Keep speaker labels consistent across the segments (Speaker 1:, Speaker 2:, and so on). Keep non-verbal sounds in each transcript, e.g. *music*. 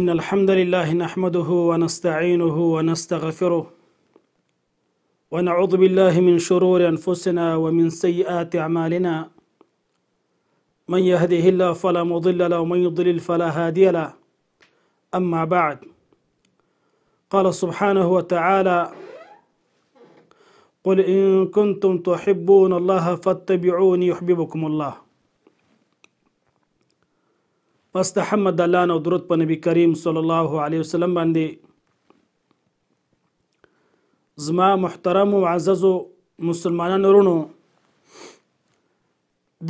Speaker 1: إن الحمد لله نحمده ونستعينه ونستغفره ونعوذ بالله من شرور أنفسنا ومن سيئات أعمالنا من يهده الله فلا مضل له ومن يضلل فلا هادي له أما بعد قال سبحانه وتعالى قل إن كنتم تحبون الله فاتبعوني يحببكم الله پس د حمد الله نو درود په نبی کریم صلی الله علیه وسلم باندې زما محترم او عزز مسلمانانو ورونو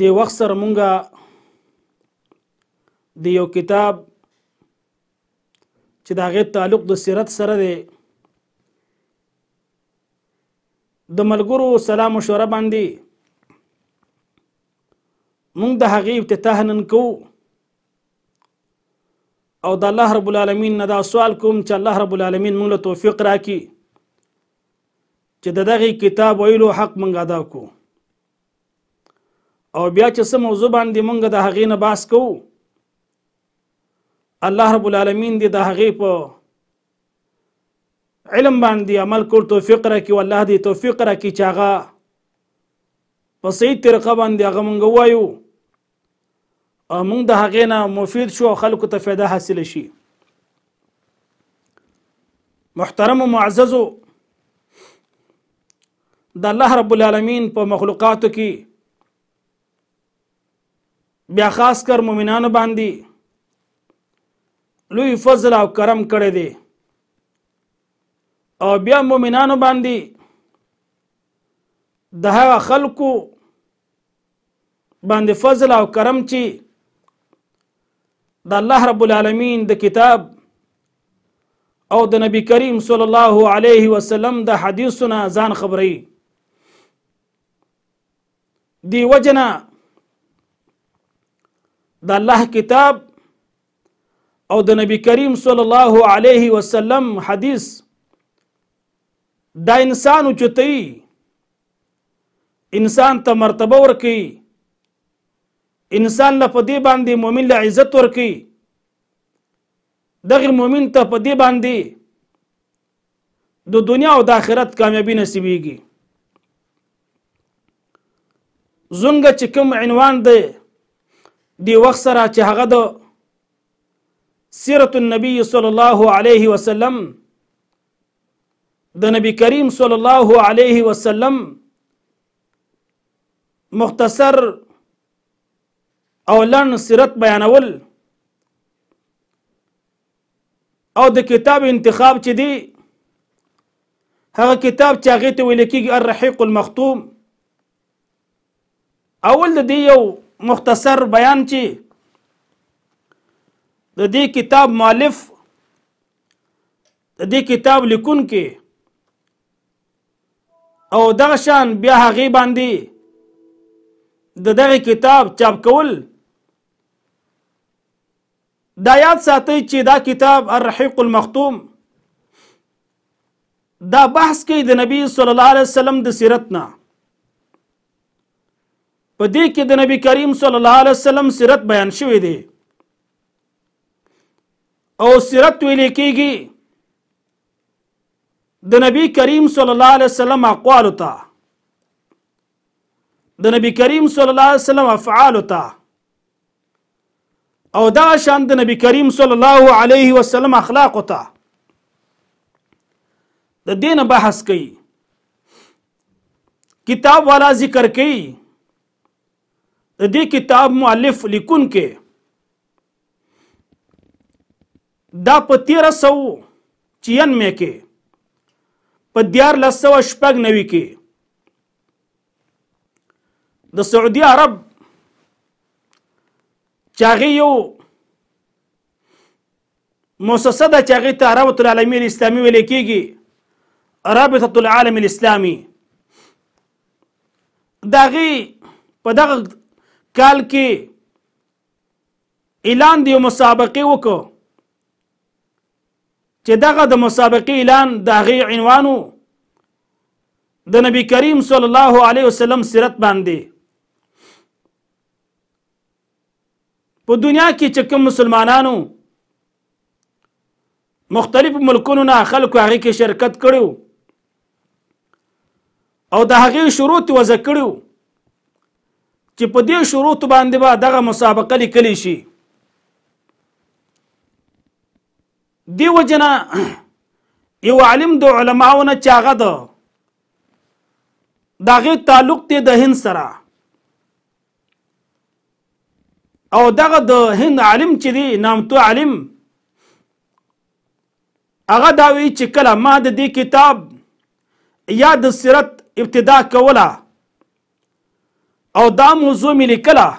Speaker 1: د وخت سره مونږه د یو کتاب چې دا غي تعلق د سیرت سره دی د ملګرو سلام مشوره باندې مونږ د هغې افتتاح نن کوو او د الله رب العالمین نه دا سوال کوم چې الله رب العالمین موږ له توفیق راکړي چې د دغه کتاب ویلو حق موږ ادا کو او بیا چې سم موضوع باندې موږ د هغې نه باس کوو الله رب العالمین دې د هغې په علم باندې عمل کول توفیق راکړي او الله دې توفیق راکړي چې هغه په صحیح طریقه باندې هغه موږ وایو موږ د هغې نه مفید شو او خلکو ته فایده حاصله شي محترم و معززو د الله رب العالمین په مخلوقاتو کې بیا خاص کر مؤمنانو باندې لوی فضل او کرم کړی دی او بیا مؤمنانو باندې د هغه خلکو باندې فضل او کرم چې د الله رب العالمین د کتاب او د نبی کریم صلی الله علیه وسلم د حدیثونه ځان خبري دی وجنا د الله کتاب او د نبی کریم صلی الله علیه وسلم حدیث دا انسان چتئی انسان ته مرتبه ورکي انسان له په دې باندې مؤمن له عزت ورکي دغه مؤمن ته په دې باندې د دنیا او د آخرت کامیابی نصیبېږي زونګه چې کوم عنوان دی دی وخت سره چې هغه د سیرت النبی صلی الله علیه وسلم د نبی کریم صلی الله علیه وسلم مختصر او لن سیرت بیانول او د کتاب انتخاب چې دی هغه کتاب چې هغې ته ویل کېږي الرحیق المختوم اول د دې یو مختصر بیان چې د دې کتاب مالف د دې کتاب لیکون کې او دغه شان بیا هغې باندې د دغه کتاب چاپ کول دا یاد ساتئ چې دا کتاب الرحیق المختوم دا بحث کوي د نبی صلی الله علیه وسلم د سیرت نه په دې کې د نبی کریم صلی الله علیه وسلم سیرت بیان شوی دی او سیرت ویل کېږي د نبی کریم صلی الله علیه وسلم اقوال ته د نبی کریم صلی الله علیه وسلم افعال ته او دا شان د نبی کریم صلی الله علیه وسلم اخلاق ته د دین بحث کوي کتاب والا ذکر کوي د دې کتاب مؤلف لیکون کې دا په 1394 مې کې په 1490 کې د سعودي عرب چې هغه یو مؤسسه ده چې هغې ته رابطة العالمي الاسلامي ویلی کېږي رابطة العالم الاسلامي د هغې په دغه کال کې اعلان د یو مسابقې وکړو چې دغه د مسابقې اعلان د هغې عنوان د نبی کریم صلی الله علیه وسلم سیرت باندې په دنیا کې چې کوم مسلمانانو مختلف ملکونو نه خلکو هغه کې شرکت کړو او د هغه شروط وځ کړو چې په دې شروط باندې به با دغه مسابقه لیکلی شي دی وجنه *clears throat* یو عالم د علماونه چاغه ده دغه تعلق ته د هند سره او دغه د هند عالم چې دی نامتو عالم هغه دا وی چې کله ما د دې کتاب یا د سیرت ابتدا کوله او دا موضوع مې لیکله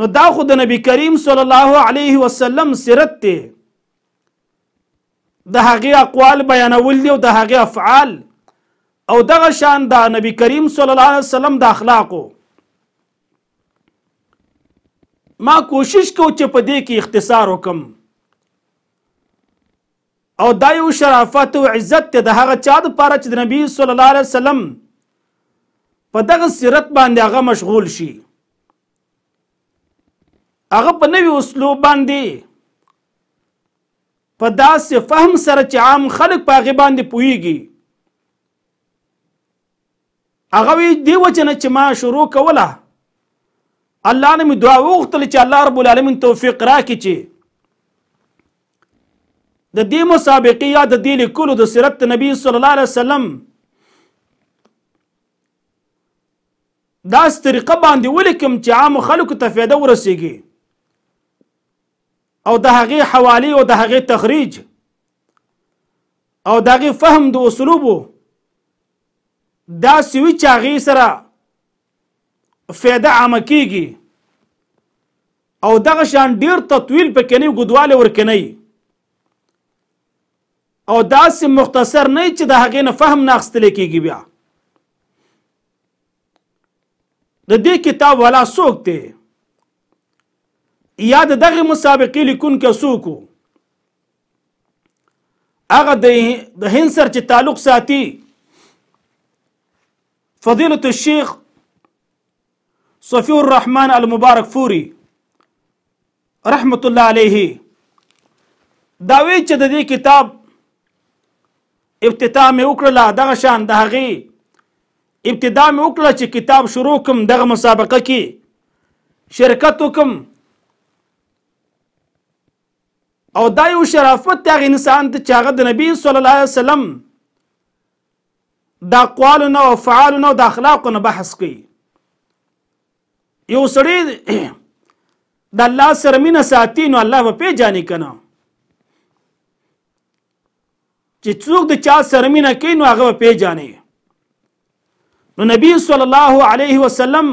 Speaker 1: نو دا خو د نبی کریم صلی الله علیه وسلم سیرت دی د هغې اقوال بیانول دي او د هغې افعال او دغه شان د نبی کریم صلی الله علیه وسلم د اخلاقو ما کوشش کو چې په دې کې اختصار وکم او دا یو شرافت او عزت ته د هغه چا د پاره چې د نبی صلی الله علیه وسلم په دغه سیرت باندې هغه مشغول شي هغه په نوی اسلوب باندې په داسې فهم سره چې عام خلک په هغه باندې پوهیږي هغه وی دی وجنه چې ما شروع کوله الله نه مې دعا وغوښتله چې الله رب العالمین توفیق راکړي چې د دې مسابقې یا د دې لیکلو د سیرت نبی صلی الله علیه وسلم داس طریقه باندې ولیکم چې عام خلکو ته فایده ورسیږي او د هغې حوالی او د هغې تخریج او د هغې فهم د اسلوبو داسې وي چې هغې سره فایده عام کیږي او دغه شان ډیر تطویل پکې نه غدواله ورکنی او داسې مختصر نه چې د هغې نه فهم ناخستل کیږي بیا د دې کتاب ولا څوک دی یا د دغه مسابقې لیکونکو څوک هغه د هند سر چې تعلق ساتي فضیلت الشیخ صفی الرحمن المبارک فوري رحمت الله علیه دا وی چې د دې کتاب ابتدا مې وکړله دغه شان د هغې ابتدا مې وکړله چې کتاب شروع کوم دغه مسابقه کې شرکت وکم او دا یو شرافت دی هغه انسان ته چې هغه د نبی صلی الله علیه وسلم د اقوالو نه او افعالو نه او د اخلاقو نه بحث کوي یو سړی د الله سره مینه ساتي نو الله به پیژانې که نه چې څوک د چا سره مینه کوي نو هغه به پیژانې نو نبی صلی الله علیه وسلم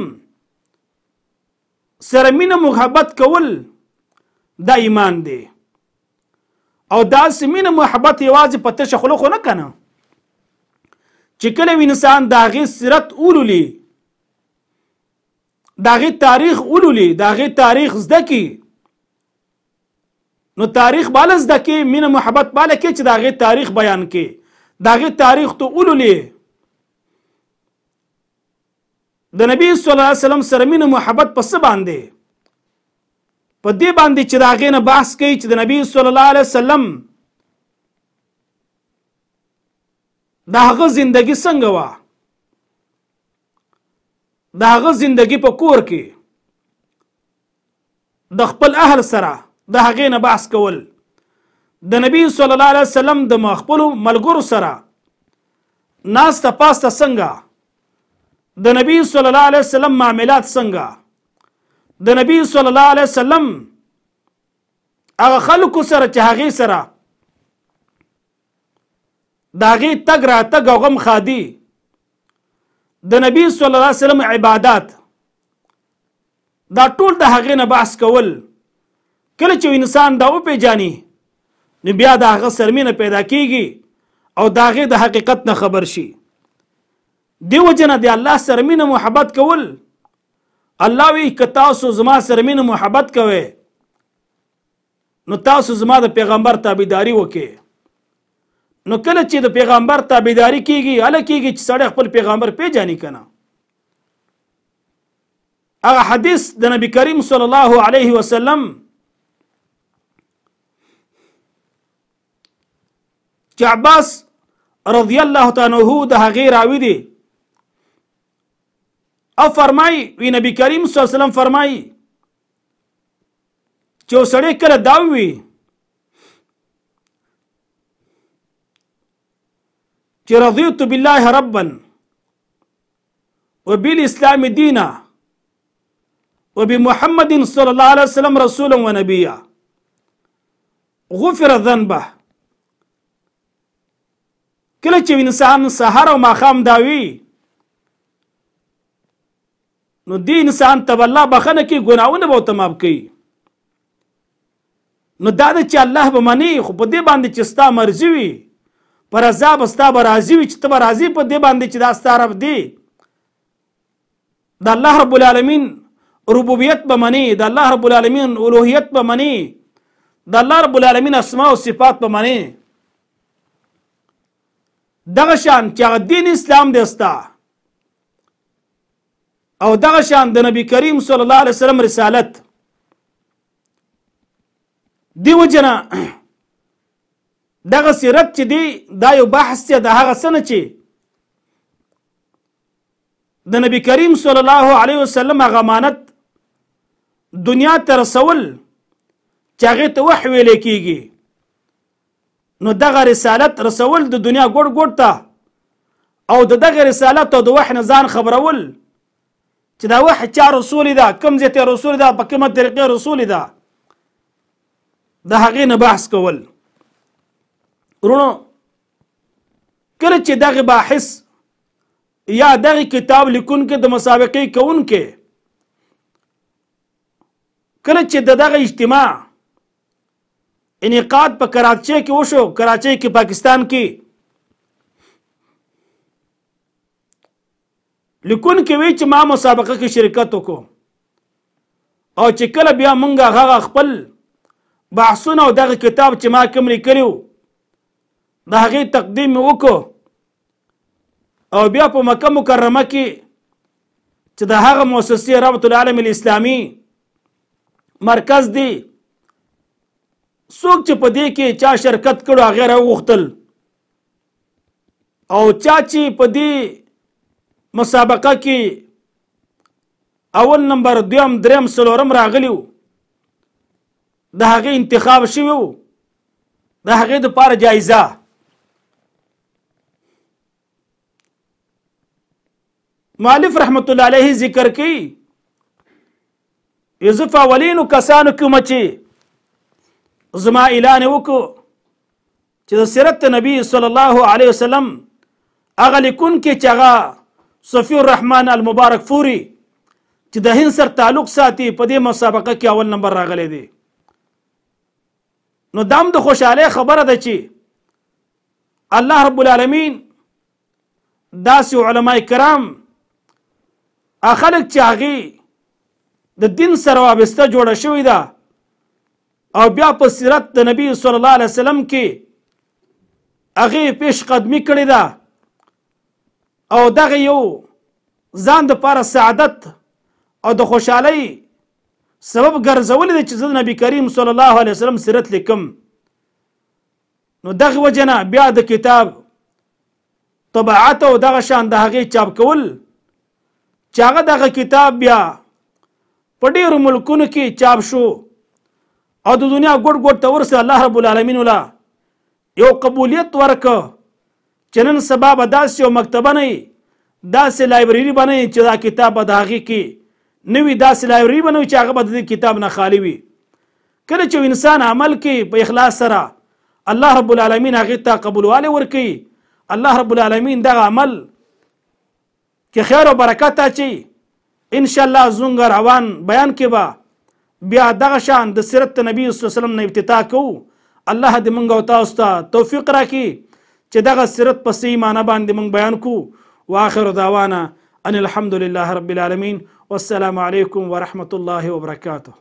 Speaker 1: سره مینه محبت کول دا ایمان دی او داسې مینه محبت یوازې په تشه خلکو نه کنه چې کله انسان د هغې سیرت اولولي داغه تاریخ ولولي داغه تاریخ زده کی نو تاریخ بال زده کی مینه محبت بال کی چې داغه تاریخ بیان کی داغه تاریخ ته ولولي د نبی صلی الله علیه وسلم سره مینه محبت پس باندې په دې باندې چې داغه نه بحث کوي چې د نبی صلی الله علیه وسلم دا هغه زندگی څنګه وه د هغه زندگی په کور کې د خپل اهل سره د هغې نه بحث کول د نبی صلی الله علیه وسلم د خپل ملګرو سره ناسته پاسته څنګه د نبی صلی الله علیه وسلم معاملات څنګه د نبی صلی الله علیه وسلم هغه خلکو سره چې هغې سره د هغې تګ را تګ او غم خادي د نبی صلی الله علیه وسلم عبادت دا ټول د هغې نه بحث کول کله چې انسان دا وپیژني نو بیا د هغه سرمینه پیدا کیږي او د هغې د حقیقت نه خبر شي دیو جنه د الله سرمینه محبت کول الله وی که تاسو زما سرمینه محبت کوئ نو تاسو زما د پیغمبر تابعداري وکئ نو کله چې د پیغمبر تابعداري کیږي اله کیږي چې سړی خپل پیغمبر پیژني کنه هغه حدیث د نبی کریم صلی الله علیه وسلم چې عباس رضی الله تعالی عنہ د هغې راوي دی او فرمای وی نبی کریم صلی الله علیه وسلم فرمای چې سړی کله داوي چې رضیت بالله ربا وبالاسلام دینا وبمحمد صلى الله عليه وسلم رسولا ونبيا غفر ذنبه کله چې انسان سهار او ماخام داوي نو دی انسان تب الله بخنه کې ګناونه به تمام کوي نو دا چې الله به منی خو په دې باندې چې ستا مرزي وي پر رضا بستا به راضي وي چې ته به راضي په دې باندې چې دا ستا رب دی د الله رب العالمین ربوبیت به منې د الله رب العالمین الوهیت به منې د الله رب العالمین اسماء او صفات به منې دغه شان چې هغه دین اسلام دی ستا او دغه شان د نبی کریم صلی الله علیه وسلم رسالت دی وجنه دغه سیرت چې دی دا یو بحث دی د هغه سنه چې د نبی کریم صلی الله علیه وسلم هغه امانت دنیا تر سول چې هغه ته وحی ویل کیږي نو دغه رسالت رسول د دنیا ګډ ګډ ته او د دغه رسالت او د وحی نه ځان خبرول چې دا وحی چا رسول دا کم ځای رسول دا په کومه طریقې رسول دا د هغې نه بحث کول رونو کله چې دغه باحث یا دغه کتاب لیکونکو د مسابقې کوونکو کله چې دغه اجتماع انعقاد په کراچۍ کې وشو کراچۍ کې پاکستان کې لیکون کې وی چې ما مسابقه کې شرکت وکړو او چې کله بیا مونږ هغه خپل بحثونه او دغه کتاب چې ما کوم لیکلی وو د هغې تقدیم وکړو او بیا په مکه مکرمه کې چې د هغه موسسې رابط العالم الاسلامي مرکز دی څوک چې په دې کې چا شرکت کړو هغه راوغوښتل او چا چې په دې مسابقه کې اول نمبر دویم دریم سلورم راغلیو د هغې انتخاب شوی وو د هغې دپاره جایزه مؤلف رحمت الله علیه ذکر کوي یوسف اولینو کسانو کوم چې زما اعلان وکړو چې د سیرت نبی صلی الله علیه وسلم هغه لیکون کې چې هغه صفی الرحمن المبارک فوري چې د هند سر تعلق ساتي په دې مسابقه کې اول نمبر راغلی دی نو دام د خوشاله خبره ده چې الله رب العالمین داسې علماء کرام اخلق چاغي د دین سره وابسته جوړه شوې ده او بیا په سیرت د نبی صلی الله علیه وسلم کې هغه پیش قدمی کړی ده او دغه یو ځان د پاره سعادت او د خوشحالۍ سبب ګرځول دي چې زه نبی کریم صلی الله علیه وسلم سیرت لیکم نو دغه وجنه بیا د کتاب طباعت او دغه شان د هغې چاپ کول چې هغه دغه کتاب بیا په ډیرو ملکونو کې چاپ شو او د دنیا ګوټ ګوټ ته ورسه الله رب العالمین ولا یو قبولیت ورک چې نن سبا به داسې یو مکتبه نه داسې لایبرری به نه چې دا کتاب به د هغې کې نوي داسې لایبرری به نه چې هغه به د کتاب نه خالی وي کله چې انسان عمل کې په اخلاص سره الله رب العالمین هغې ته قبولوالی ورکوي الله رب العالمین دغه عمل کې خیر او برکت اچي ان شاء الله زونګ روان بیان کې به بیا دغه شان د سیرت نبی صلی الله علیه وسلم نه ابتدا کوو الله دې مونږ او تاسو ته توفیق راکړي چې دغه سیرت په صحیح معنی باندې مونږ بیان کوو واخر دعوانا ان الحمد لله رب العالمين والسلام عليكم ورحمه الله وبركاته